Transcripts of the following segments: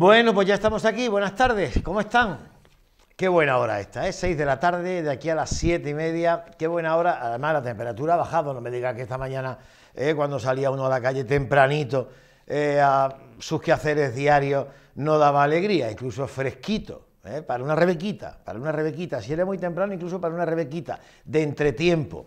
Bueno, pues ya estamos aquí. Buenas tardes. ¿Cómo están? Qué buena hora esta, es ¿eh? 6 de la tarde, de aquí a las siete y media. Qué buena hora. Además, la temperatura ha bajado. No me digan que esta mañana, ¿eh? cuando salía uno a la calle tempranito eh, a sus quehaceres diarios, no daba alegría, incluso fresquito. ¿eh? Para una rebequita, para una rebequita, si era muy temprano, incluso para una rebequita, de entretiempo.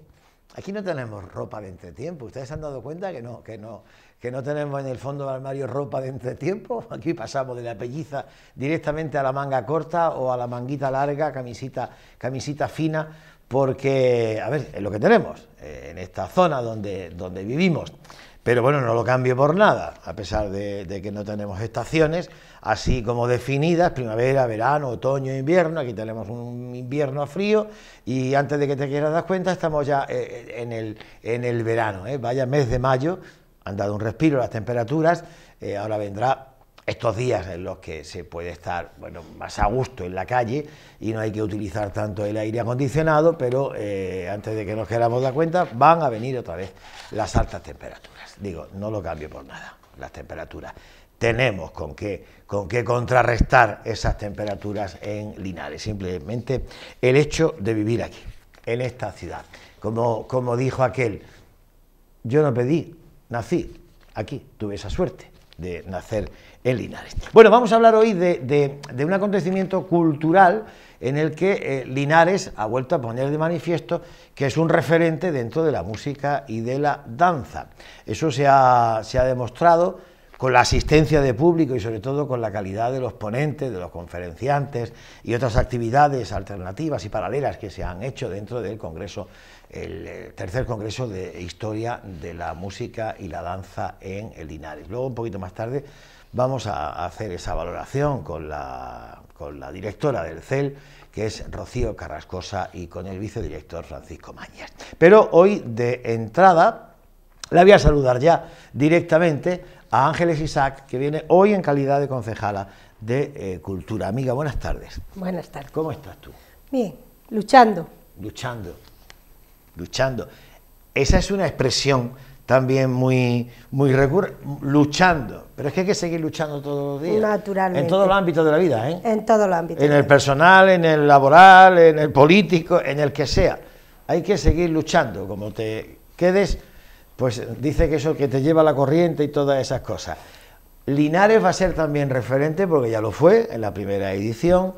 Aquí no tenemos ropa de entretiempo. Ustedes se han dado cuenta que no, que no, que no tenemos en el fondo del armario ropa de entretiempo. Aquí pasamos de la pelliza directamente a la manga corta o a la manguita larga, camisita, camisita fina, porque, a ver, es lo que tenemos eh, en esta zona donde, donde vivimos. Pero bueno, no lo cambio por nada, a pesar de, que no tenemos estaciones así como definidas, primavera, verano, otoño, invierno, aquí tenemos un invierno frío y antes de que te quieras dar cuenta estamos ya eh, en el, en el verano, ¿eh? vaya mes de mayo han dado un respiro las temperaturas, eh, ahora vendrá estos días en los que se puede estar bueno, más a gusto en la calle y no hay que utilizar tanto el aire acondicionado, pero eh, antes de que nos queramos dar cuenta, van a venir otra vez las altas temperaturas. Digo, no lo cambio por nada, las temperaturas. Tenemos con qué, con qué contrarrestar esas temperaturas en Linares, simplemente el hecho de vivir aquí, en esta ciudad. Como, como dijo aquel, yo no pedí nací aquí, tuve esa suerte de nacer en Linares. Bueno, vamos a hablar hoy de, un acontecimiento cultural en el que eh, Linares ha vuelto a poner de manifiesto que es un referente dentro de la música y de la danza. Eso se ha, se ha demostrado con la asistencia de público y sobre todo con la calidad de los ponentes, de los conferenciantes y otras actividades alternativas y paralelas que se han hecho dentro del Congreso el eh, tercer congreso de historia de la música y la danza en el Linares. Luego, un poquito más tarde, vamos a hacer esa valoración con la, con la directora del CEL, que es Rocío Carrascosa, y con el vicedirector Francisco Mañas. Pero hoy, de entrada, la voy a saludar ya directamente a Ángeles Isaac, que viene hoy en calidad de concejala de eh, Cultura. Amiga, buenas tardes. Buenas tardes. ¿Cómo estás tú? Bien, luchando. Luchando luchando. Esa es una expresión también muy, muy recurrente, luchando. Pero es que hay que seguir luchando todos los días. Naturalmente. En todo el ámbito de la vida, ¿eh? En todo el ámbito. En el personal, en el laboral, en el político, en el que sea. Hay que seguir luchando. Como te quedes, pues dice que eso que te lleva la corriente y todas esas cosas. Linares va a ser también referente, porque ya lo fue en la primera edición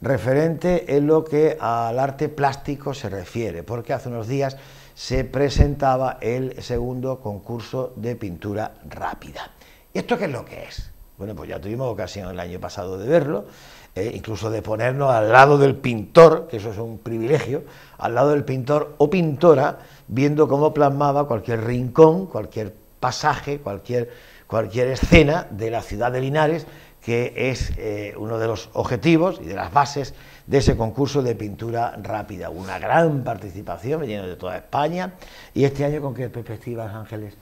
referente en lo que al arte plástico se refiere, porque hace unos días se presentaba el segundo concurso de pintura rápida. ¿Y esto qué es lo que es? Bueno, pues ya tuvimos ocasión el año pasado de verlo, eh, incluso de ponernos al lado del pintor, que eso es un privilegio, al lado del pintor o pintora, viendo cómo plasmaba cualquier rincón, cualquier pasaje, cualquier, cualquier escena de la ciudad de Linares que es eh, uno de los objetivos y de las bases de ese concurso de pintura rápida. Una gran participación viniendo de toda España. ¿Y este año con qué perspectivas, Ángeles?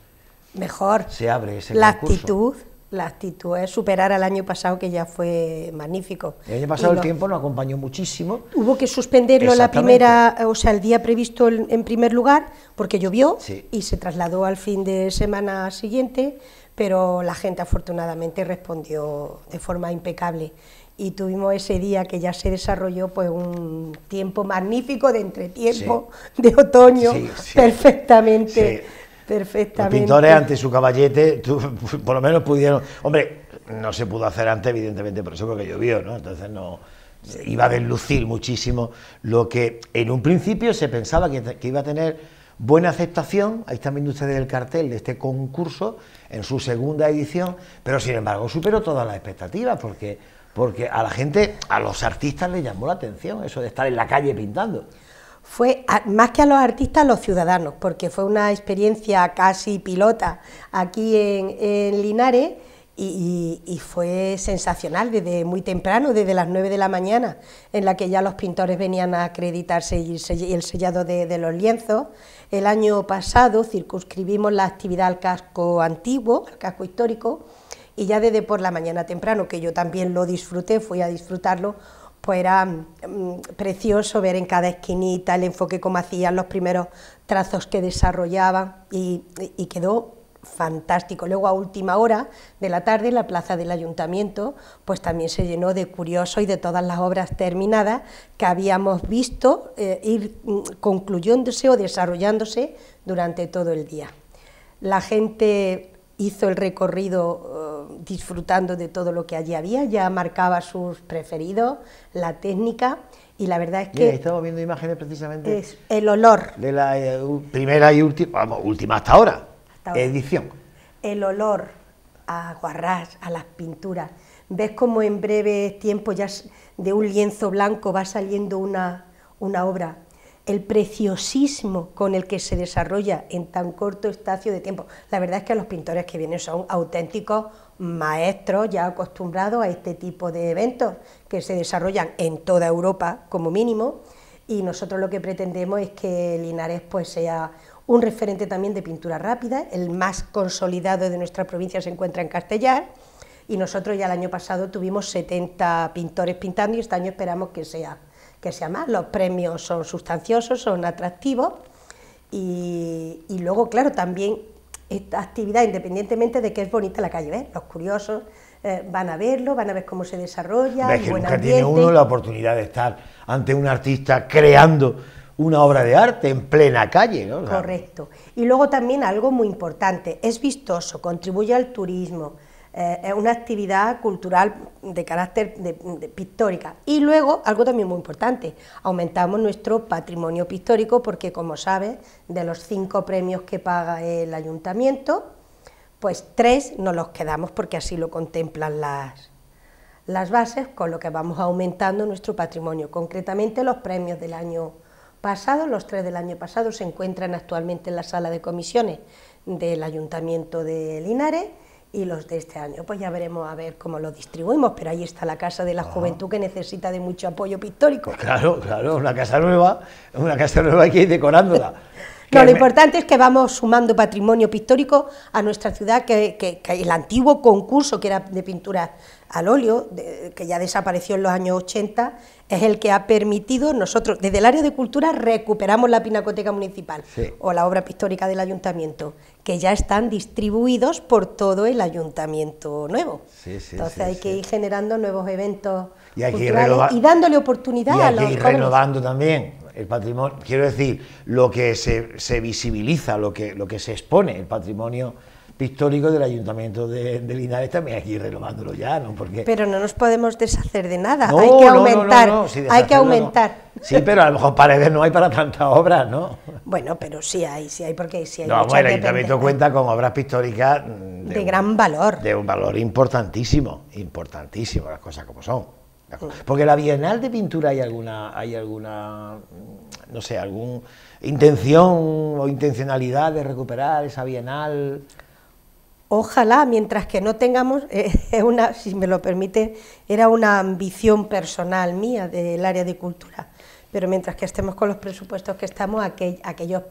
Mejor. Se abre ese la actitud. La actitud es superar al año pasado, que ya fue magnífico. El año pasado el tiempo nos acompañó muchísimo. Hubo que suspenderlo la primera, o sea, el día previsto en primer lugar, porque llovió y se trasladó al fin de semana siguiente pero la gente afortunadamente respondió de forma impecable y tuvimos ese día que ya se desarrolló pues un tiempo magnífico de entretiempo de otoño perfectamente perfectamente los pintores ante su caballete por lo menos pudieron hombre no se pudo hacer antes evidentemente por eso que llovió no entonces no iba a deslucir muchísimo lo que en un principio se pensaba que iba a tener Buena aceptación, ahí están viendo ustedes el cartel de este concurso en su segunda edición, pero sin embargo superó todas las expectativas porque, porque a la gente, a los artistas les llamó la atención eso de estar en la calle pintando. Fue más que a los artistas, a los ciudadanos, porque fue una experiencia casi pilota aquí en, en Linares y, fue sensacional desde muy temprano, desde las 9 de la mañana, en la que ya los pintores venían a acreditarse y, el sellado de, los lienzos. El año pasado circunscribimos la actividad al casco antiguo, al casco histórico, y ya desde por la mañana temprano, que yo también lo disfruté, fui a disfrutarlo, pues era mm, precioso ver en cada esquinita el enfoque como hacían los primeros trazos que desarrollaban y, y quedó fantástico. Luego a última hora de la tarde la plaza del ayuntamiento pues también se llenó de curiosos y de todas las obras terminadas que habíamos visto eh, ir mm, concluyéndose o desarrollándose durante todo el día. La gente hizo el recorrido eh, disfrutando de todo lo que allí había, ya marcaba sus preferidos, la técnica y la verdad es que... estamos viendo imágenes precisamente... Es el olor. De la eh, primera y última, vamos, última hasta ahora Edición. El olor a guarrás, a las pinturas. Ves cómo en breve tiempo ya de un lienzo blanco va saliendo una, una obra. El preciosismo con el que se desarrolla en tan corto espacio de tiempo. La verdad es que los pintores que vienen son auténticos maestros ya acostumbrados a este tipo de eventos que se desarrollan en toda Europa como mínimo y nosotros lo que pretendemos es que Linares pues sea un referente también de pintura rápida, el más consolidado de nuestra provincia se encuentra en Castellar, y nosotros ya el año pasado tuvimos 70 pintores pintando y este año esperamos que sea, que sea más. Los premios son sustanciosos, son atractivos, y, luego, claro, también esta actividad, independientemente de que es bonita la calle, los curiosos eh, van a verlo, van a ver cómo se desarrolla. Es que tiene uno la oportunidad de estar ante un artista creando una obra de arte en plena calle. ¿no? Correcto. Y luego también algo muy importante, es vistoso, contribuye al turismo, eh, es una actividad cultural de carácter pictórica. Y luego, algo también muy importante, aumentamos nuestro patrimonio pictórico porque, como sabes, de los cinco premios que paga el ayuntamiento, pues tres nos los quedamos porque así lo contemplan las, las bases, con lo que vamos aumentando nuestro patrimonio, concretamente los premios del año los tres del año pasado, se encuentran actualmente en la sala de comisiones del Ayuntamiento de Linares y los de este año, pues ya veremos a ver cómo los distribuimos, pero ahí está la Casa de la Juventud que necesita de mucho apoyo pictórico. Pues claro, claro, una casa nueva, una casa nueva hay que decorándola. No, lo importante es que vamos sumando patrimonio pictórico a nuestra ciudad, que, el antiguo concurso que era de pintura al óleo, que ya desapareció en los años 80, es el que ha permitido nosotros, desde el área de cultura, recuperamos la Pinacoteca Municipal o la obra pictórica del ayuntamiento, que ya están distribuidos por todo el ayuntamiento nuevo. Entonces hay que ir generando nuevos eventos y, y dándole oportunidad a los que ir renovando también. El patrimonio, quiero decir, lo que se, se visibiliza, lo que, lo que se expone, el patrimonio pictórico del Ayuntamiento de, Linares también hay que ir renovándolo ya, ¿no? Porque... Pero no nos podemos deshacer de nada, hay que aumentar, sí, hay que aumentar. Sí, pero a lo mejor paredes no hay para tantas obras, ¿no? Bueno, pero sí hay, sí hay, porque sí hay No, bueno, el Ayuntamiento cuenta con obras pictóricas... De, gran valor. De un valor importantísimo, importantísimo, las cosas como son. Porque la Bienal de Pintura hay alguna, hay alguna, mm, no sé, alguna intención o intencionalidad de recuperar esa Bienal. Ojalá, mientras que no tengamos, eh, una, si me lo permite, era una ambición personal mía del área de cultura, pero mientras que estemos con los presupuestos que estamos, aquellos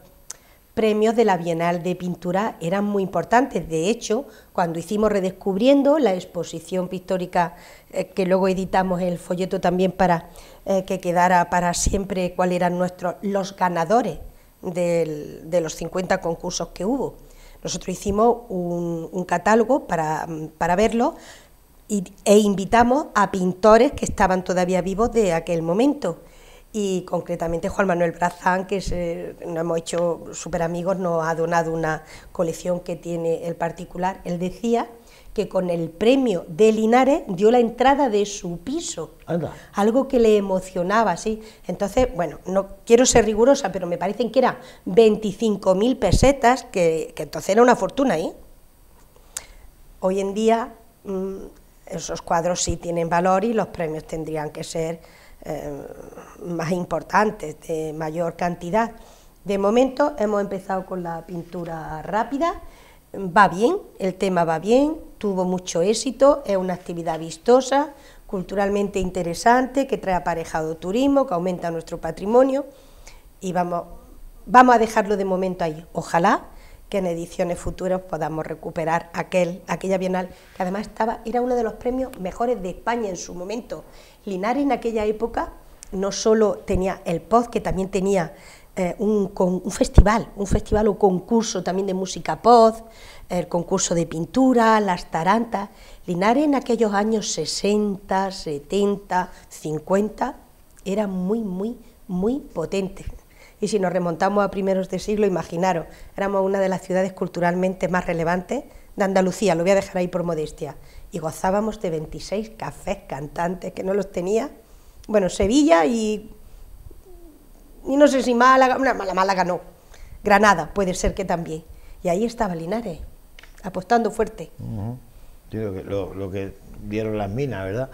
premios de la Bienal de Pintura eran muy importantes. De hecho, cuando hicimos Redescubriendo, la exposición pictórica eh, que luego editamos el folleto también para eh, que quedara para siempre cuáles eran nuestros, los ganadores de los 50 concursos que hubo. Nosotros hicimos un, un catálogo para, verlo e invitamos a pintores que estaban todavía vivos de aquel momento y concretamente Juan Manuel Brazán, que eh, nos hemos hecho súper amigos, nos ha donado una colección que tiene el particular. Él decía que con el premio de Linares dio la entrada de su piso. Algo que le emocionaba, sí. Entonces, bueno, no quiero ser rigurosa, pero me parecen que eran 25.000 pesetas, que, entonces era una fortuna, ¿eh? Hoy en día mm, esos cuadros sí tienen valor y los premios tendrían que ser Em, más importantes, de mayor cantidad. De momento hemos empezado con la pintura rápida, va bien, el tema va bien, tuvo mucho éxito, es una actividad vistosa, culturalmente interesante, que trae aparejado turismo, que aumenta nuestro patrimonio y vamos, vamos a dejarlo de momento ahí. Ojalá que en ediciones futuras podamos recuperar aquel, aquella Bienal, que además estaba, era uno de los premios mejores de España en su momento. Linares en aquella época no solo tenía el POD, que también tenía eh, un, un, festival, un festival o concurso también de música POD, el concurso de pintura, las tarantas. Linares en aquellos años 60, 70, 50 era muy, muy, muy potente. Y si nos remontamos a primeros de siglo, imaginaros, éramos una de las ciudades culturalmente más relevantes de Andalucía, lo voy a dejar ahí por modestia, y gozábamos de 26 cafés cantantes, que no los tenía, bueno, Sevilla y, y no sé si Málaga, una mala Málaga no, Granada puede ser que también, y ahí estaba Linares, apostando fuerte. lo, lo, que dieron las minas, ¿verdad?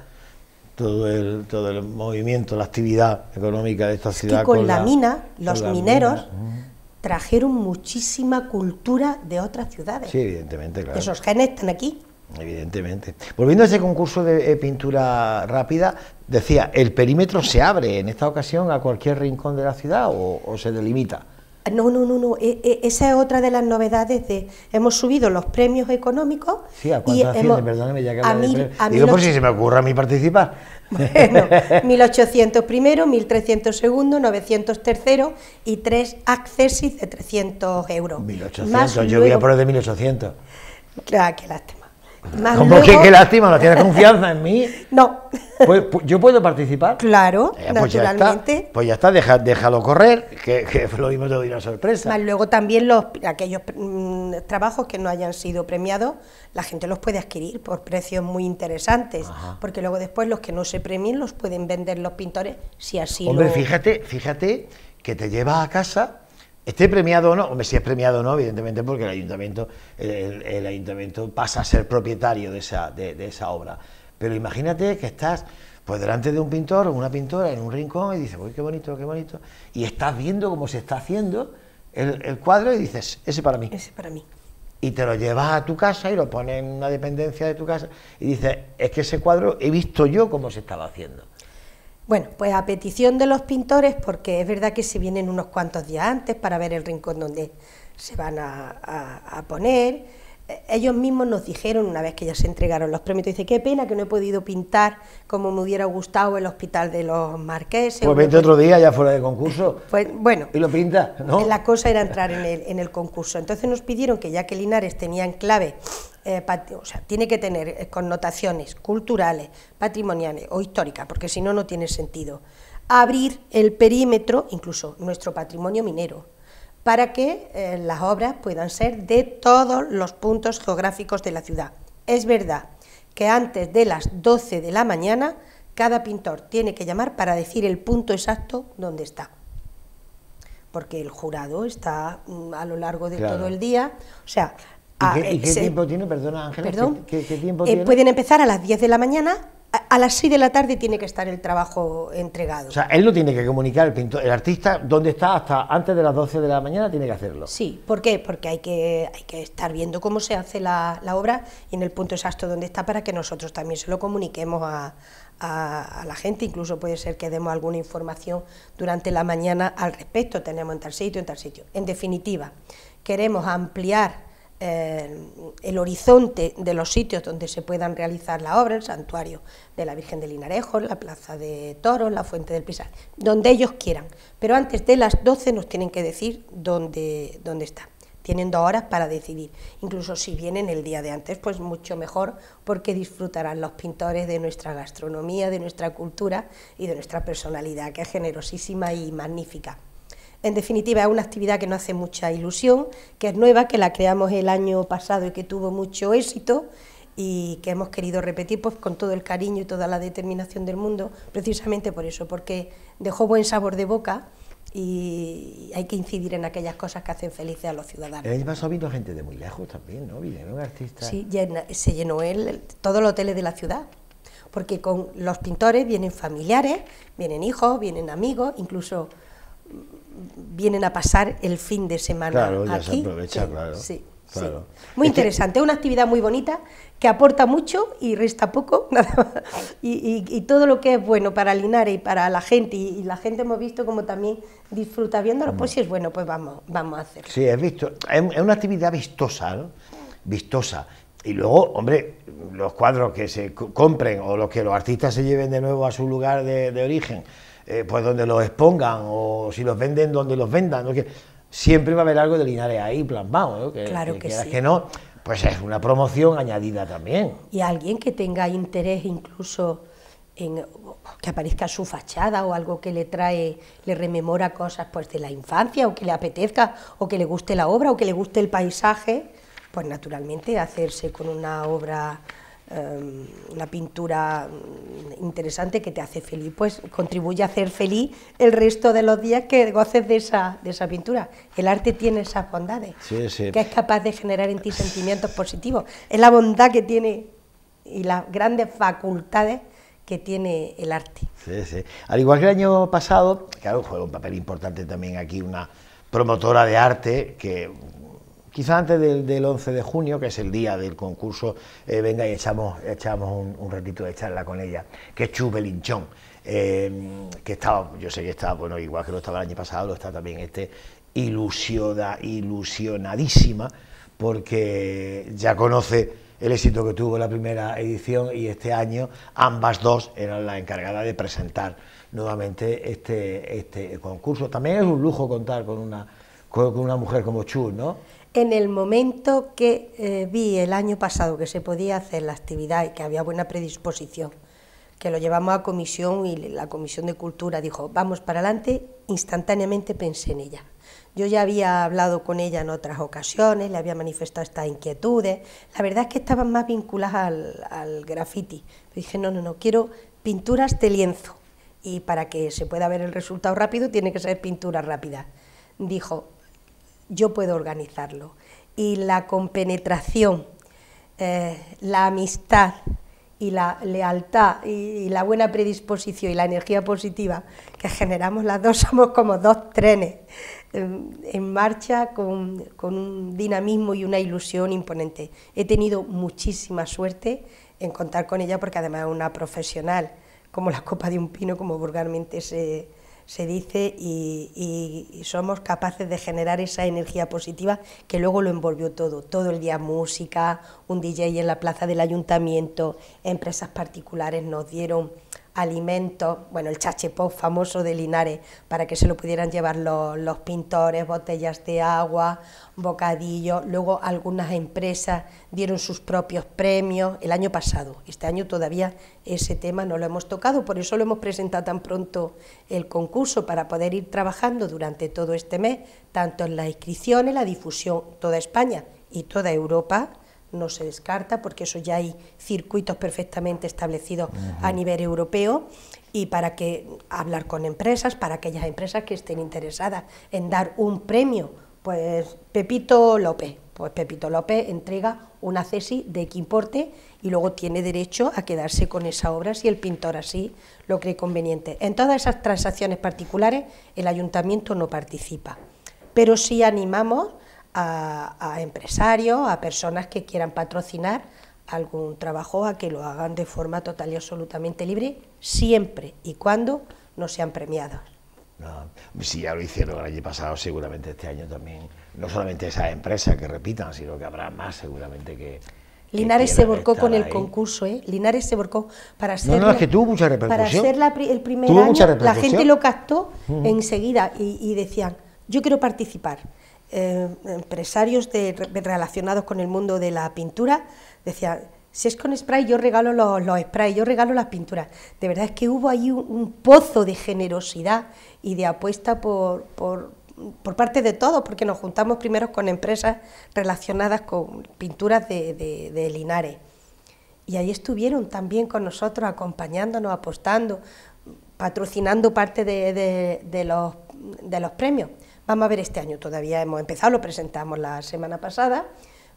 todo el, movimiento, la actividad económica de esta ciudad. con, la, mina, los mineros trajeron muchísima cultura de otras ciudades. Sí, evidentemente, claro. Esos genes están aquí. Evidentemente. Volviendo a ese concurso de eh, pintura rápida, decía, ¿el perímetro se abre en esta ocasión a cualquier rincón de la ciudad o se delimita? No, no, no, e, e, esa es otra de las novedades de hemos subido los premios económicos. Sí, a y Digo, por si se me ocurre a mí participar. Bueno, 1800 primero, 1300 segundo, 900 tercero y tres accesis de 300 euros. 1800, yo voy a poner de 1800. Claro, qué lástima. ¿Cómo qué lástima? ¿No tienes confianza en mí? No. Pues, pues, ¿Yo puedo participar? Claro, pues eh, naturalmente. Ya pues ya está, pues déjalo correr, que, lo mismo una sorpresa. luego también los, aquellos mm, trabajos que no hayan sido premiados, la gente los puede adquirir por precios muy interesantes, porque luego después los que no se premien los pueden vender los pintores si así Hombre, fíjate, fíjate que te lleva a casa esté premiado o no, hombre, si es premiado o no, evidentemente porque el ayuntamiento, el, ayuntamiento pasa a ser propietario de esa, de, esa obra. Pero imagínate que estás pues delante de un pintor o una pintora en un rincón y dices, uy, qué bonito, qué bonito, y estás viendo cómo se está haciendo el, el, cuadro y dices, ese para mí. Ese para mí. Y te lo llevas a tu casa y lo pones en una dependencia de tu casa y dices, es que ese cuadro he visto yo cómo se estaba haciendo. Bueno, pues a petición de los pintores, porque es verdad que se vienen unos cuantos días antes para ver el rincón donde se van a, poner, ellos mismos nos dijeron una vez que ya se entregaron los premios, dice, qué pena que no he podido pintar como me hubiera gustado el hospital de los marqueses. Pues vete otro día ya fuera de concurso. Pues bueno. Y lo pinta, ¿no? La cosa era entrar en el, en el concurso. Entonces nos pidieron que ya que Linares tenía en clave, eh, o sea, tiene que tener eh, connotaciones culturales, patrimoniales o históricas, porque si no, no tiene sentido. Abrir el perímetro, incluso nuestro patrimonio minero para que eh, las obras puedan ser de todos los puntos geográficos de la ciudad. Es verdad que antes de las 12 de la mañana cada pintor tiene que llamar para decir el punto exacto donde está, porque el jurado está mm, a lo largo de todo el día, o sea... ¿Y qué, ah, tiempo tiene, perdona Ángel. Eh, tiene? Pueden empezar a las 10 de la mañana a las 6 de la tarde tiene que estar el trabajo entregado. O sea, él no tiene que comunicar, el, pintor, el artista, dónde está hasta antes de las 12 de la mañana tiene que hacerlo. Sí, ¿por qué? Porque hay que, que estar viendo cómo se hace la, obra y en el punto exacto donde está para que nosotros también se lo comuniquemos a, a, la gente, incluso puede ser que demos alguna información durante la mañana al respecto, tenemos en tal sitio, en tal sitio. En definitiva, queremos ampliar eh, el horizonte de los sitios donde se puedan realizar la obra, el santuario de la Virgen de Linarejo, la Plaza de Toros, la Fuente del Pisar, donde ellos quieran. Pero antes de las 12 nos tienen que decir dónde, dónde está. Tienen dos horas para decidir. Incluso si vienen el día de antes, pues mucho mejor, porque disfrutarán los pintores de nuestra gastronomía, de nuestra cultura y de nuestra personalidad, que es generosísima y magnífica. En definitiva, es una actividad que no hace mucha ilusión, que es nueva, que la creamos el año pasado y que tuvo mucho éxito y que hemos querido repetir pues, con todo el cariño y toda la determinación del mundo, precisamente por eso, porque dejó buen sabor de boca y hay que incidir en aquellas cosas que hacen felices a los ciudadanos. Es más, ha habido gente de muy lejos también, ¿no? un artistas. Sí, se llenó el, el, todos los hoteles de la ciudad, porque con los pintores vienen familiares, vienen hijos, vienen amigos, incluso vienen a pasar el fin de semana claro, ya Se aprovecha, claro. Muy interesante, una actividad muy bonita que aporta mucho y resta poco, nada Y, todo lo que es bueno para Linares y para la gente, y, la gente hemos visto como también disfruta viéndolo, pues si es bueno, pues vamos, vamos a hacerlo. Sí, es, visto, es una actividad vistosa, ¿no? vistosa. Y luego, hombre, los cuadros que se compren o los que los artistas se lleven de nuevo a su lugar de origen, eh, pues donde los expongan o si los venden donde los vendan. siempre va a haber algo de Linares ahí plan, vamos claro que, no, pues es una promoción añadida también. Y alguien que tenga interés incluso en que aparezca su fachada o algo que le trae, le rememora cosas pues de la infancia o que le apetezca o que le guste la obra o que le guste el paisaje, pues naturalmente hacerse con una obra Em, una pintura interesante que te hace feliz, pues contribuye a hacer feliz el resto de los días que goces de esa, de esa pintura. El arte tiene esas bondades, que es capaz de generar en ti sentimientos positivos. Es la bondad que tiene y las grandes facultades que tiene el arte. Sí, sí. Al igual que el año pasado, claro, juega un papel importante también aquí una promotora de arte que quizá antes del, 11 de junio, que es el día del concurso, eh, venga y echamos, echamos un, ratito de charla con ella, que es Chu Belinchón, em, que estaba, yo sé que está, bueno, igual que lo estaba el año pasado, lo está también este, ilusionada, ilusionadísima, porque ya conoce el éxito que tuvo la primera edición y este año ambas dos eran las encargadas de presentar nuevamente este, este concurso. También es un lujo contar con una, con una mujer como Chu, ¿no? En el momento que eh, vi el año pasado que se podía hacer la actividad y que había buena predisposición, que lo llevamos a comisión y la comisión de cultura dijo, vamos para adelante, instantáneamente pensé en ella. Yo ya había hablado con ella en otras ocasiones, le había manifestado estas inquietudes. La verdad es que estaban más vinculadas al, graffiti. dije, no, no, no, quiero pinturas de lienzo. Y para que se pueda ver el resultado rápido, tiene que ser pintura rápida. Dijo, yo puedo organizarlo. Y la compenetración, eh, la amistad y la lealtad y, la buena predisposición y la energía positiva que generamos las dos, somos como dos trenes en, marcha con, con un dinamismo y una ilusión imponente. He tenido muchísima suerte en contar con ella porque además es una profesional, como la copa de un pino, como vulgarmente se, se dice, y, y, somos capaces de generar esa energía positiva que luego lo envolvió todo, todo el día música, un DJ en la plaza del ayuntamiento, empresas particulares nos dieron alimentos, bueno, el chachepop famoso de Linares, para que se lo pudieran llevar los, pintores, botellas de agua, bocadillos, luego algunas empresas dieron sus propios premios el año pasado, este año todavía ese tema no lo hemos tocado, por eso lo hemos presentado tan pronto el concurso, para poder ir trabajando durante todo este mes, tanto en las inscripciones, la difusión, toda España y toda Europa, no se descarta, porque eso ya hay circuitos perfectamente establecidos a nivel europeo, y para que hablar con empresas, para aquellas empresas que estén interesadas en dar un premio, pues Pepito López, pues Pepito López entrega una cesi de qué importe y luego tiene derecho a quedarse con esa obra si el pintor así lo cree conveniente. En todas esas transacciones particulares el ayuntamiento no participa, pero sí animamos a, empresarios, a personas que quieran patrocinar algún trabajo a que lo hagan de forma total y absolutamente libre, siempre y cuando no sean premiados. Ah, si pues ya lo hicieron el año pasado, seguramente este año también, no solamente esas empresas que repitan, sino que habrá más seguramente que... Linares se volcó con el concurso, ¿eh? Linares se borcó. para ser... No, no, es que tuvo mucha repercusión. Para ser el primer año, la gente lo captó enseguida y decían, yo quiero participar. Em, empresarios relacionados con el mundo de la pintura decían, si es con spray yo regalo los, spray... sprays, yo regalo las pinturas. De verdad es que hubo ahí un, pozo de generosidad y de apuesta por, parte de todos, porque nos juntamos primero con empresas relacionadas con pinturas de, Linares. Y ahí estuvieron también con nosotros, acompañándonos, apostando, patrocinando parte de, los, los premios. Vamos a ver este año, todavía hemos empezado, lo presentamos la semana pasada,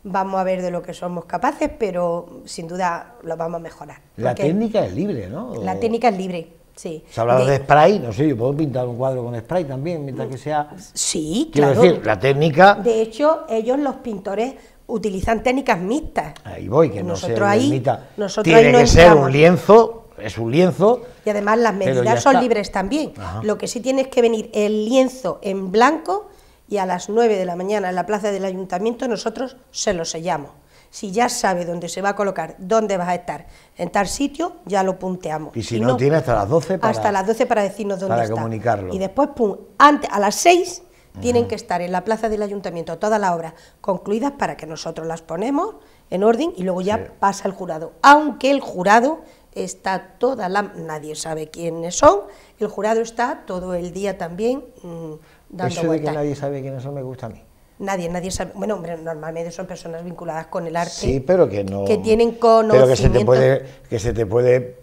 vamos a ver de lo que somos capaces, pero sin duda lo vamos a mejorar. La técnica es libre, ¿no? La técnica es libre, sí. Se ha de... spray, no sé, yo puedo pintar un cuadro con spray también, mientras que sea... Sí, Quiero claro. decir, la técnica... De hecho, ellos, los pintores, utilizan técnicas mixtas. Ahí voy, que nosotros no ahí, Nosotros Tiene que ser un lienzo es un lienzo. Y además las medidas son libres también. Lo que sí tienes que venir el lienzo en blanco y a las 9 de la mañana en la plaza del ayuntamiento nosotros se lo sellamos. Si ya sabe dónde se va a colocar, dónde va a estar, en tal sitio, ya lo punteamos. Y si, no, tiene hasta las 12 para, hasta las 12 para decirnos dónde para comunicarlo. Y después, antes, a las 6 tienen que estar en la plaza del ayuntamiento todas las obras concluidas para que nosotros las ponemos en orden y luego ya pasa el jurado. Aunque el jurado está toda la... nadie sabe quiénes son, el jurado está todo el día también mm, dando Eso que nadie sabe quiénes son me gusta a mí. Nadie, nadie sabe. Bueno, hombre, normalmente son personas vinculadas con el arte. Sí, pero que no. Que tienen conocimiento. Pero que se te puede, que se te puede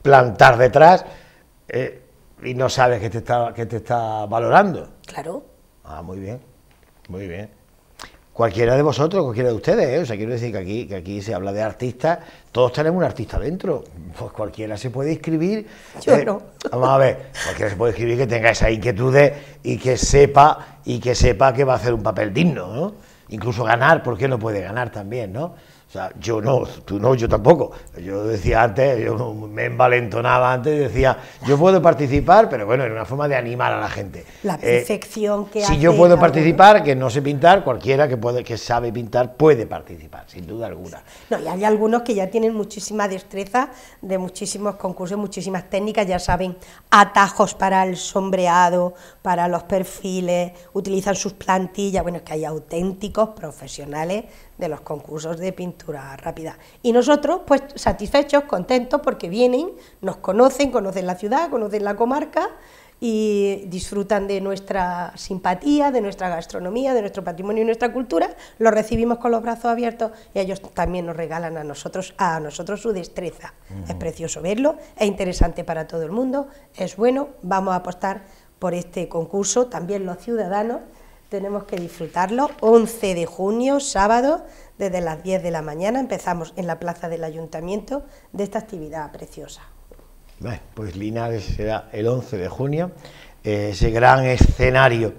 plantar detrás eh, y no sabes que te está, que te está valorando. Claro. Ah, muy bien, muy bien cualquiera de vosotros, cualquiera de ustedes, ¿eh? o sea, quiero decir que aquí, que aquí se habla de artistas, todos tenemos un artista dentro, pues cualquiera se puede escribir... Yo eh, no. Vamos a ver, cualquiera se puede escribir que tenga esas inquietudes y que sepa y que sepa que va a hacer un papel digno, ¿no? Incluso ganar, porque no puede ganar también, ¿no? O sea, yo no, tú no, yo tampoco. Yo decía antes, yo me envalentonaba antes y decía, yo puedo participar, pero bueno, era una forma de animar a la gente. La eh, perfección que Si yo puedo participar, que no sé pintar, cualquiera que, puede, que sabe pintar puede participar, sin duda alguna. No, y hay algunos que ya tienen muchísima destreza de muchísimos concursos, muchísimas técnicas, ya saben, atajos para el sombreado, para los perfiles, utilizan sus plantillas, bueno, es que hay auténticos profesionales de los concursos de pintura rápida. Y nosotros, pues satisfechos, contentos, porque vienen, nos conocen, conocen la ciudad, conocen la comarca y disfrutan de nuestra simpatía, de nuestra gastronomía, de nuestro patrimonio y nuestra cultura, los recibimos con los brazos abiertos y ellos también nos regalan a nosotros, a nosotros su destreza. Es precioso verlo, es interesante para todo el mundo, es bueno, vamos a apostar por este concurso, también los ciudadanos tenemos que disfrutarlo. 11 de junio, sábado, desde las 10 de la mañana, empezamos en la plaza del ayuntamiento de esta actividad preciosa. pues Linares será el 11 de junio, eh, ese gran escenario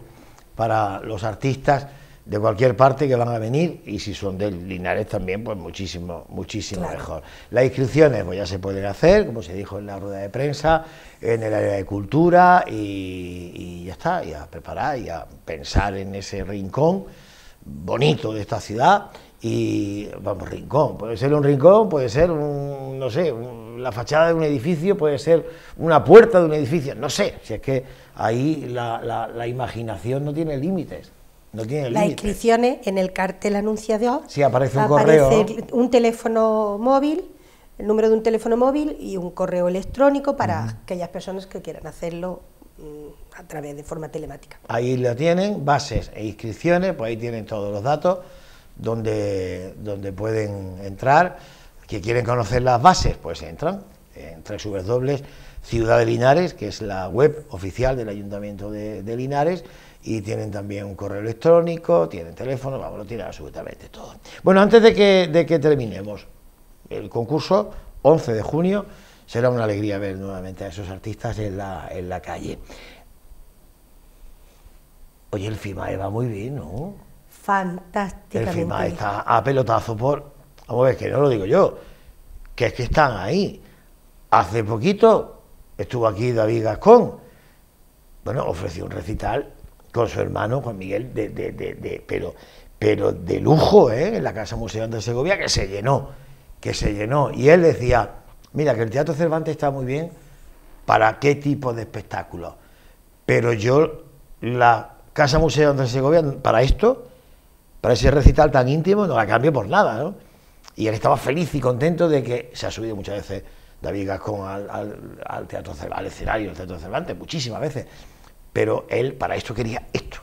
para los artistas de cualquier parte que van a venir y si son de Linares también, pues muchísimo, muchísimo mejor. Las inscripciones pues ya se pueden hacer, como se dijo en la rueda de prensa, en el área de cultura y, y ya está, ya a preparar y a pensar en ese rincón bonito de esta ciudad y vamos, rincón, puede ser un rincón, puede ser un, no sé, la fachada de un edificio, puede ser una puerta de un edificio, no sé, si es que ahí la, la imaginación no tiene límites. La Las inscripciones en el cartel anunciador. Sí, aparece un aparece un teléfono móvil, el número de un teléfono móvil y un correo electrónico para aquellas personas que quieran hacerlo mm, a través de forma telemática. Ahí lo tienen, bases e inscripciones, pues ahí tienen todos los datos donde, donde pueden entrar. Que quieren conocer las bases, pues entran en Ciudad de Linares, que es la web oficial del Ayuntamiento de Linares, y tienen también un correo electrónico, tienen teléfono, vamos, a tirar absolutamente todo. Bueno, antes de que, que terminemos el concurso, 11 de junio, será una alegría ver nuevamente a esos artistas en la, en la calle. Oye, el FIMAE va muy bien, ¿no? Fantásticamente. El FIMAE está a pelotazo por... Vamos a ver, que no lo digo yo, que es que están ahí. Hace poquito estuvo aquí David Gascón, bueno, ofreció un recital con su hermano Juan Miguel, de, pero, pero de lujo, ¿eh? en la Casa Museo de Segovia, que se llenó, que se llenó. Y él decía, mira, que el Teatro Cervantes está muy bien para qué tipo de espectáculo? pero yo la Casa Museo de Segovia para esto, para ese recital tan íntimo, no la cambio por nada, Y él estaba feliz y contento de que se ha subido muchas veces David Gascón al, al, teatro, al escenario, del Teatro Cervantes, muchísimas veces pero él para esto quería esto,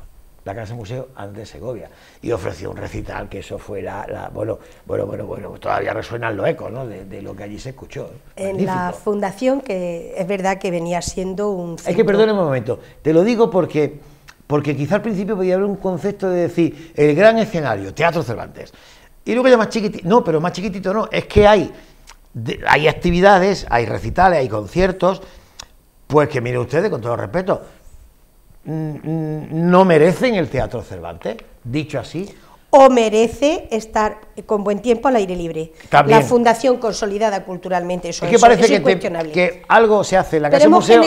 la Casa Museo de Segovia, y ofreció un recital que eso fue la, bueno, bueno, bueno, bueno, todavía resuenan los ecos de, lo que allí se escuchó. En la fundación, que es verdad que venía siendo un... Es que perdóname un momento, te lo digo porque, porque quizá al principio podía haber un concepto de decir, el gran escenario, Teatro Cervantes, y luego ya más chiquitito, no, pero más chiquitito no, es que hay, hay actividades, hay recitales, hay conciertos, pues que mire ustedes, con todo respeto, no merecen el Teatro Cervantes, dicho así. O merece estar con buen tiempo al aire libre. La fundación consolidada culturalmente, eso es que parece que, que, algo se hace en la Casa Museo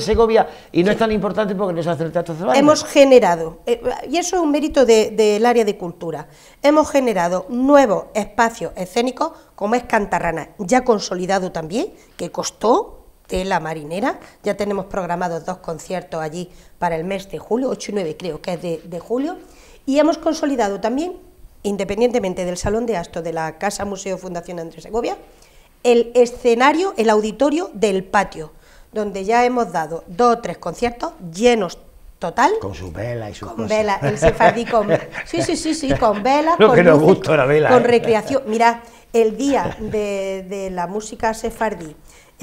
Segovia y no es tan importante porque no se hace el Teatro Cervantes. Hemos generado, eh, y eso es un mérito del área de cultura, hemos generado nuevos espacios escénicos como es Cantarrana, ya consolidado también, que costó de La Marinera. Ya tenemos programados dos conciertos allí para el mes de julio, 8 y 9 creo que es de, julio. Y hemos consolidado también, independientemente del Salón de Asto de la Casa Museo Fundación Andrés Segovia, el escenario, el auditorio del patio, donde ya hemos dado dos o tres conciertos llenos total. Con su vela y sus Con velas, el sefardí con... Sí, sí, sí, sí, con velas. que la vela. Con ¿eh? recreación. Mirad, el día de, de la música sefardí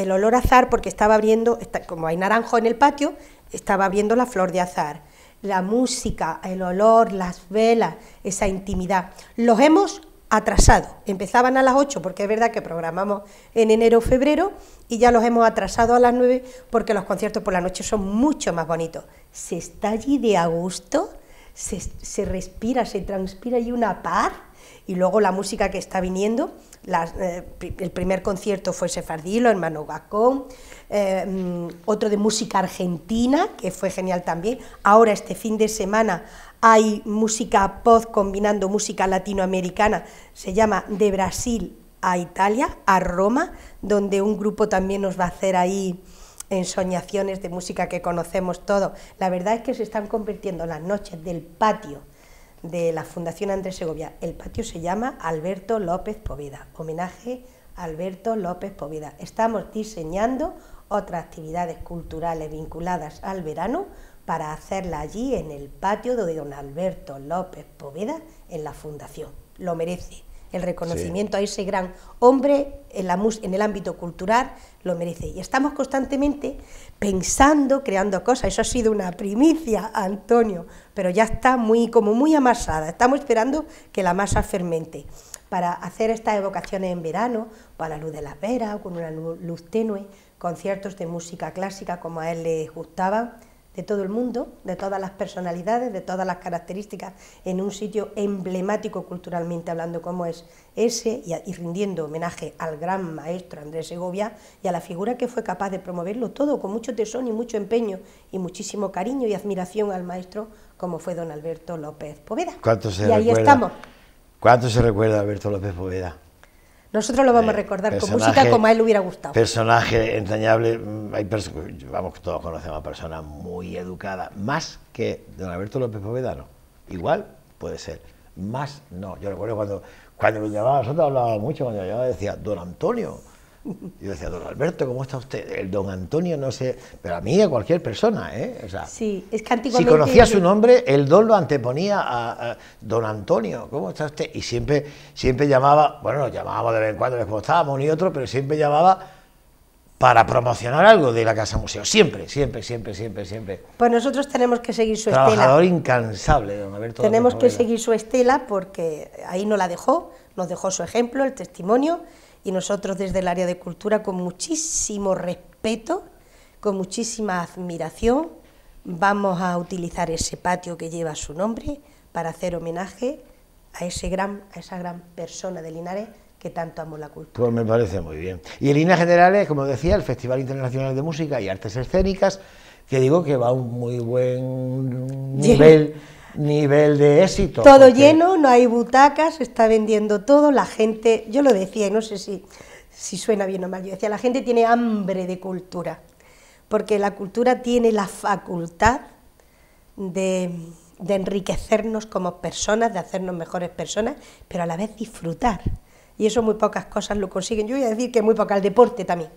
el olor azar porque estaba abriendo, como hay naranjo en el patio, estaba abriendo la flor de azar. La música, el olor, las velas, esa intimidad. Los hemos atrasado. Empezaban a las 8 porque es verdad que programamos en enero o febrero y ya los hemos atrasado a las 9 porque los conciertos por la noche son mucho más bonitos. Se está allí de agosto se, respira, se transpira y una par y luego la música que está viniendo, eh, el primer concierto fue Sefardilo, en Manogacón eh, mm, otro de música argentina, que fue genial también, ahora este fin de semana hay música pop combinando música latinoamericana, se llama De Brasil a Italia, a Roma, donde un grupo también nos va a hacer ahí ensoñaciones de música que conocemos todos. La verdad es que se están convirtiendo las noches del patio de la Fundación Andrés Segovia. El patio se llama Alberto López Poveda, homenaje a Alberto López Poveda. Estamos diseñando otras actividades culturales vinculadas al verano para hacerla allí en el patio de don Alberto López Poveda en la Fundación. Lo merece el reconocimiento a ese gran hombre en, la en el ámbito cultural lo merece. Y estamos constantemente pensando, creando cosas. Eso ha sido una primicia, Antonio, pero ya está muy, como muy amasada. Estamos esperando que la masa fermente para hacer estas evocaciones en verano, para la luz de las veras, con una luz tenue, conciertos de música clásica como a él le gustaba de todo el mundo, de todas las personalidades, de todas las características, en un sitio emblemático culturalmente hablando como es ese, y, rindiendo homenaje al gran maestro Andrés Segovia y a la figura que fue capaz de promoverlo todo con mucho tesón y mucho empeño y muchísimo cariño y admiración al maestro como fue don Alberto López Poveda. ¿Cuánto se y recuerda, ahí estamos. ¿Cuánto se recuerda Alberto López Poveda? Nosotros lo vamos a eh, recordar con música como a él le hubiera gustado. Personaje entrañable. Mm, hay vamos, todos conocemos a persona muy educada, más que don Alberto López Povedano. Igual puede ser, más no. Yo recuerdo cuando, cuando me llamaba, nosotros hablábamos mucho, cuando lo llamaba decía, don Antonio yo decía, don Alberto, ¿cómo está usted? El don Antonio, no sé, pero a mí, a cualquier persona, ¿eh? es Si conocía su nombre, el don lo anteponía a, don Antonio, ¿cómo está usted? Y siempre, siempre llamaba, bueno, nos llamábamos de vez en cuando, después estábamos y otro, pero siempre llamaba para promocionar algo de la Casa Museo. Siempre, siempre, siempre, siempre, siempre. Pues nosotros tenemos que seguir su estela. Trabajador incansable, don Alberto. Tenemos que seguir su estela porque ahí no la dejó, nos dejó su ejemplo, el testimonio, y nosotros desde el área de cultura con muchísimo respeto, con muchísima admiración, vamos a utilizar ese patio que lleva su nombre para hacer homenaje a, ese gran, a esa gran persona de Linares que tanto amó la cultura. Pues me parece muy bien. Y en General generales, como decía, el Festival Internacional de Música y Artes Escénicas, que digo que va a un muy buen nivel nivel de éxito. Todo lleno, no hay butacas, se está vendiendo todo, la gente, yo lo decía y no sé si, si suena bien o mal, yo decía, la gente tiene hambre de cultura, porque la cultura tiene la facultad de, enriquecernos como personas, de hacernos mejores personas, pero a la vez disfrutar. Y eso muy pocas cosas lo consiguen. Yo voy a decir que muy poca el deporte también,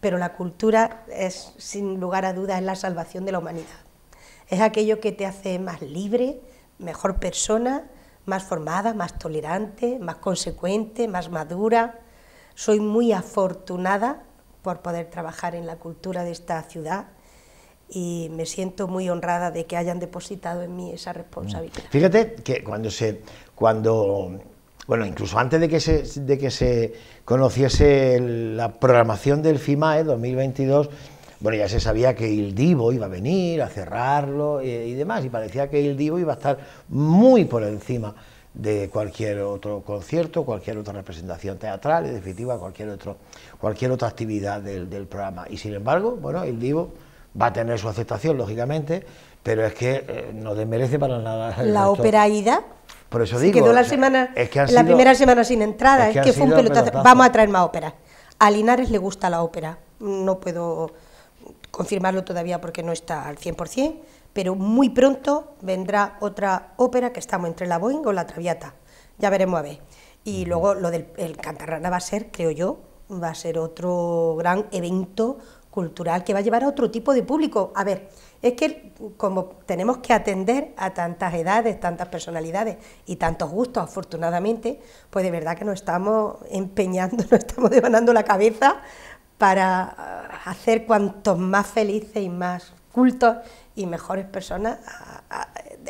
pero la cultura es sin lugar a dudas es la salvación de la humanidad. Es aquello que te hace más libre, mejor persona, más formada, más tolerante, más consecuente, más madura. Soy muy afortunada por poder trabajar en la cultura de esta ciudad y me siento muy honrada de que hayan depositado en mí esa responsabilidad. Mm. Fíjate que cuando se cuando bueno, incluso antes de que se, de que se conociese la programación del FIMAE 2022 bueno, ya se sabía que el Divo iba a venir a cerrarlo eh, y, demás, y parecía que el Divo iba a estar muy por encima de cualquier otro concierto, cualquier otra representación teatral, en definitiva, cualquier, otro, cualquier otra actividad del, programa. Y sin embargo, bueno, el Divo va a tener su aceptación, lógicamente, pero es que eh, no desmerece para nada. La ópera Ida. Por eso digo. quedó la, semana, la primera semana sin entrada, es que, es que fue un pelotazo. Vamos a traer más ópera. A Linares le gusta la ópera, no puedo confirmarlo todavía porque no está al 100%, pero muy pronto vendrá otra ópera que estamos entre la Boeing o la Traviata, ya veremos a ver. Y luego lo del el Cantarrana va a ser, creo yo, va a ser otro gran evento cultural que va a llevar a otro tipo de público. A ver, es que como tenemos que atender a tantas edades, tantas personalidades y tantos gustos, afortunadamente, pues de verdad que nos estamos empeñando, nos estamos devanando la cabeza para ah, hacer cuantos más felices y más cultos y mejores personas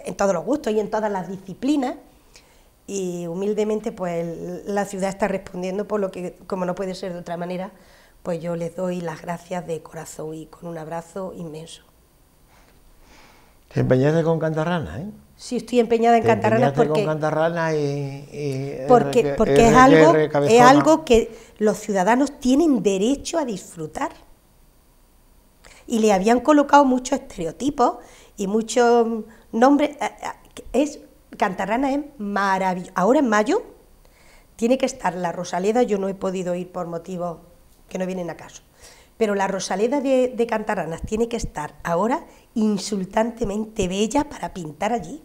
en todos los gustos y en todas las disciplinas. Y humildemente, pues la ciudad está respondiendo, por lo que, como no puede ser de otra manera, pues yo les doy las gracias de corazón y con un abrazo inmenso. Te empeñaste con Cantarrana, ¿eh? si estoy empeñada en Cantarranas porque porque es algo es algo que los ciudadanos tienen derecho a disfrutar y le habían colocado muchos estereotipos y muchos nombres eh, eh, es Cantarrana es maravilloso ahora en mayo tiene que estar la Rosaleda yo no he podido ir por motivos que no vienen a caso pero la Rosaleda de, de Cantarranas tiene que estar ahora insultantemente bella para pintar allí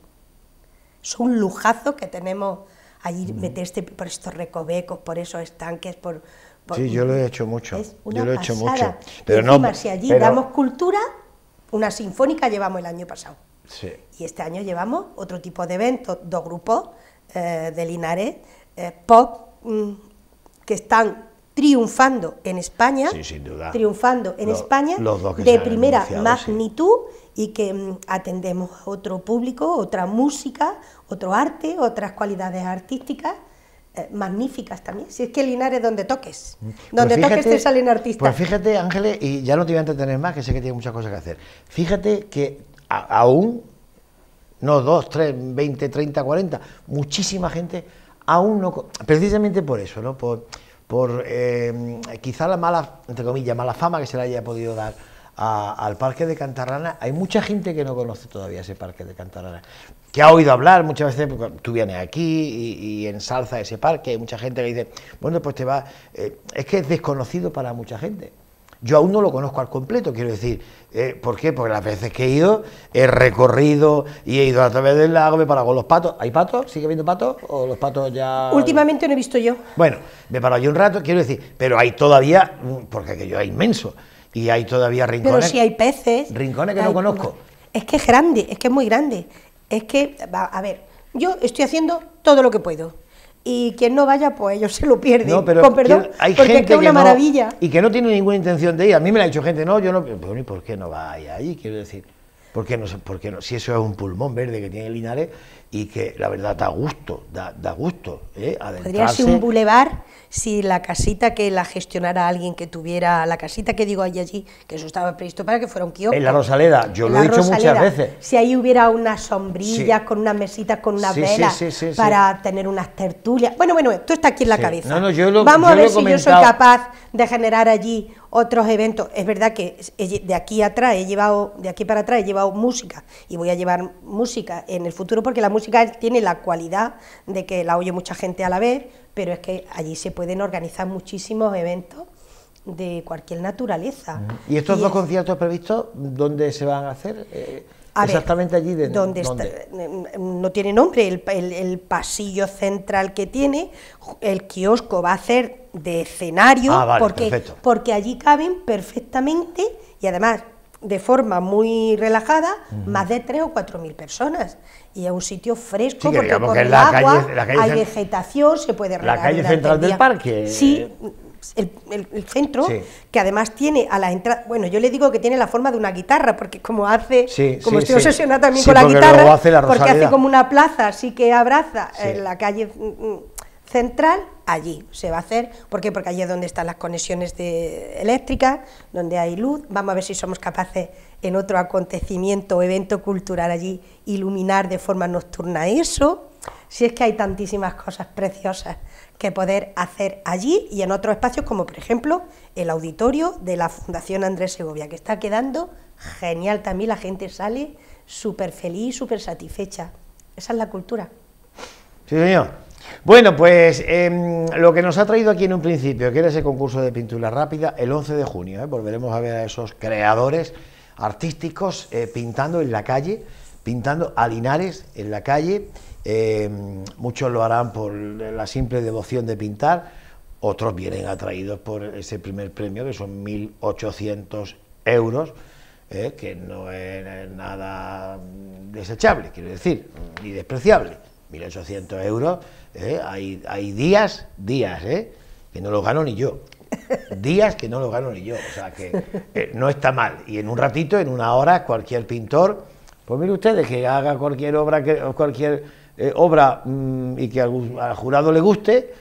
es un lujazo que tenemos allí, mm. meterse este, por estos recovecos, por esos estanques, por... sí, yo lo he hecho mm, mucho, yo lo he hecho mucho. Pero encima, si allí damos cultura, una sinfónica llevamos el año pasado. Sí. Y este año llevamos otro tipo de eventos, dos grupos eh, de Linares, eh, pop, mm, que están triunfando en España, triunfando en España de primera magnitud y que mm, atendemos otro público, otra música, otro arte, otras cualidades artísticas. Eh, magníficas también. Si es que Linares donde toques, pues donde toques te salen artistas. Pues fíjate, Ángeles, y ya no te voy a entretener más, que sé que tienes muchas cosas que hacer. Fíjate que aún, no dos, tres, veinte, treinta, cuarenta, muchísima gente aún no. Precisamente por eso, ¿no? Por, eh, quizá la mala, entre comillas, mala fama que se le haya podido dar al Parque de Cantarrana. Hay mucha gente que no conoce todavía ese Parque de Cantarrana, que ha oído hablar muchas veces, porque tú vienes aquí y, y ensalza ese parque, hay mucha gente que dice, bueno, pues te va... Eh, es que es desconocido para mucha gente. Yo aún no lo conozco al completo, quiero decir, eh, ¿por qué? Porque las veces que he ido, he recorrido y he ido a través del lago, me parado con los patos. ¿Hay patos? ¿Sigue habiendo patos? ¿O los patos ya...? Últimamente no he visto yo. Bueno, me paro yo un rato, quiero decir, pero hay todavía, mm, porque aquello es inmenso, y hay todavía rincones. Pero si hay peces. Rincones que no conozco. Es que es grande, es que es muy grande. Es que, a ver, yo estoy haciendo todo lo que puedo. Y quien no vaya, pues ellos se lo pierden. No, pero con perdón, hay porque es que es una maravilla. Y que no tiene ninguna intención de ir. A mí me la ha dicho gente, no, yo no. Bueno, ¿y por qué no vaya ahí? Quiero decir. ¿Por qué no? ¿Por qué no? Si eso es un pulmón verde que tiene Linares y que la verdad da gusto, da, da gusto. ¿eh? Podría ser un bulevar si la casita que la gestionara alguien que tuviera, la casita que digo allí allí, que eso estaba previsto para que fuera un kiosco. En la Rosaleda, yo lo he dicho muchas veces. Si ahí hubiera unas sombrillas con unas mesitas, con una vela para tener unas tertulias. Bueno, bueno, esto está aquí en la cabeza. No, yo Vamos a ver si yo soy capaz de generar allí otros eventos. Es verdad que de aquí atrás he llevado, de aquí para atrás he llevado música y voy a llevar música en el futuro porque la música tiene la cualidad de que la oye mucha gente a la vez pero es que allí se pueden organizar muchísimos eventos de cualquier naturaleza. ¿Y estos dos conciertos previstos, dónde se van a hacer? Eh, exactamente allí donde mm, no tiene nombre el, pasillo central que tiene el kiosco va a ser de escenario ah, porque porque allí caben perfectamente y además de forma muy relajada más de tres o cuatro mil personas. Y es un sitio fresco, porque con agua hay vegetación, se puede La calle central del parque. Sí, el, centro, que además tiene a la entrada, bueno, yo le digo que tiene la forma de una guitarra, porque como hace, como estoy obsesionada también con la guitarra, porque hace como una plaza, así que abraza eh, la calle mm, mm, central allí se va a hacer, ¿por qué? Porque allí es donde están las conexiones de eléctricas, donde hay luz, vamos a ver si somos capaces en otro acontecimiento o evento cultural allí iluminar de forma nocturna eso, si es que hay tantísimas cosas preciosas que poder hacer allí y en otros espacios como por ejemplo el auditorio de la Fundación Andrés Segovia, que está quedando genial también, la gente sale súper feliz, súper satisfecha. Esa es la cultura. Sí, señor. Bueno, pues em, lo que nos ha traído aquí en un principio, que era ese concurso de pintura rápida, el 11 de junio, ¿eh? volveremos a ver a esos creadores artísticos eh, pintando en la calle, pintando a Linares en la calle, em, muchos lo harán por la simple devoción de pintar, otros vienen atraídos por ese primer premio, que son 1.800 euros, ¿eh? que no es nada desechable, quiero decir, ni despreciable. 1.800 euros, ¿eh? hay, días, días, ¿eh? que no los gano ni yo. Días que no los gano ni yo. O sea que no está mal. Y en un ratito, en una hora, cualquier pintor, pues mire ustedes, que haga cualquier obra, que, cualquier eh, obra mm, y que al jurado le guste,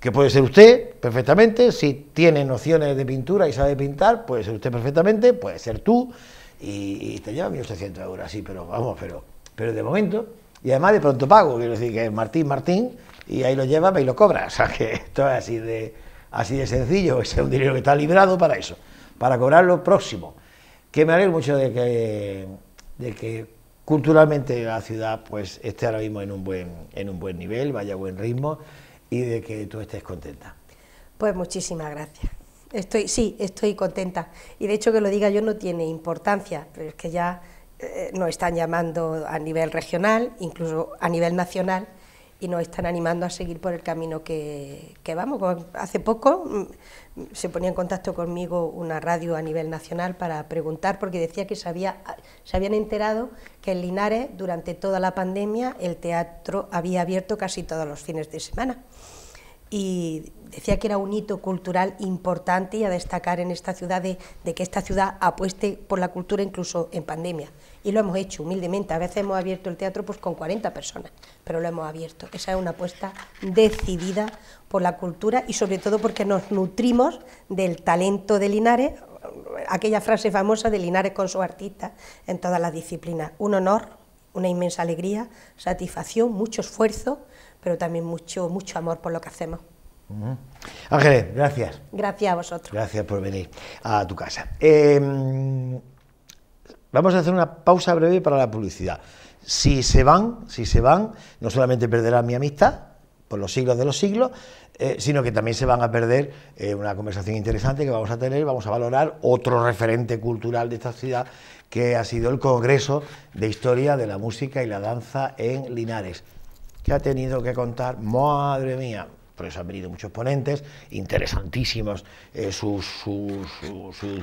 que puede ser usted perfectamente, si tiene nociones de pintura y sabe pintar, puede ser usted perfectamente, puede ser tú, y, te lleva 1.800 euros, sí, pero vamos, pero, pero de momento y además de pronto pago, quiero decir que Martín, Martín, y ahí lo lleva y lo cobra. O sea que esto es así de, así de sencillo, es un dinero que está librado para eso, para cobrar lo próximo. Que me alegro mucho de que, de que culturalmente la ciudad pues esté ahora mismo en un buen, en un buen nivel, vaya a buen ritmo y de que tú estés contenta. Pues muchísimas gracias. Estoy, sí, estoy contenta. Y de hecho que lo diga yo no tiene importancia, pero es que ya eh, nos están llamando a nivel regional, incluso a nivel nacional, y nos están animando a seguir por el camino que, vamos. Hace poco mm, se ponía en contacto conmigo una radio a nivel nacional para preguntar, porque decía que se, habían enterado que en Linares, durante toda la pandemia, el teatro había abierto casi todos los fines de semana. Y decía que era un hito cultural importante y a destacar en esta ciudad, de que esta ciudad apueste por la cultura incluso en pandemia y lo hemos hecho humildemente. A veces hemos abierto el teatro pues, con 40 personas, pero lo hemos abierto. Esa es una apuesta decidida por la cultura y sobre todo porque nos nutrimos del talento de Linares, aquella frase famosa de Linares con su artista en todas las disciplinas. Un honor, una inmensa alegría, satisfacción, mucho esfuerzo, pero también mucho, mucho amor por lo que hacemos. Ángeles, gracias. Gracias a vosotros. Gracias por venir a tu casa. Em, Vamos a hacer una pausa breve para la publicidad. Si se van, si se van, no solamente perderán mi amistad por los siglos de los siglos, eh, sino que también se van a perder eh, una conversación interesante que vamos a tener, vamos a valorar otro referente cultural de esta ciudad que ha sido el Congreso de Historia de la Música y la Danza en Linares, que ha tenido que contar, madre mía, por eso han venido muchos ponentes, interesantísimos eh, sus, sus mm,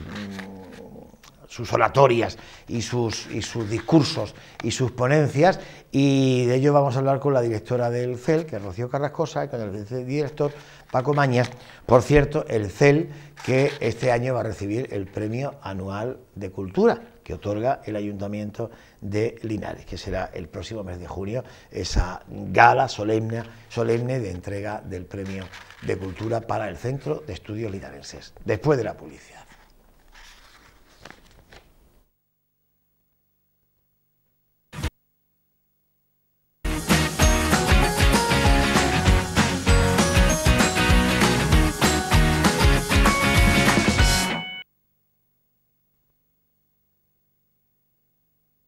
sus oratorias y sus, y sus discursos y sus ponencias y de ello vamos a hablar con la directora del CEL, que es Rocío Carrascosa, y con el director Paco Mañas. Por cierto, el CEL que este año va a recibir el Premio Anual de Cultura que otorga el Ayuntamiento de Linares, que será el próximo mes de junio esa gala solemne, solemne de entrega del Premio de Cultura para el Centro de Estudios Linarenses, después de la publicidad.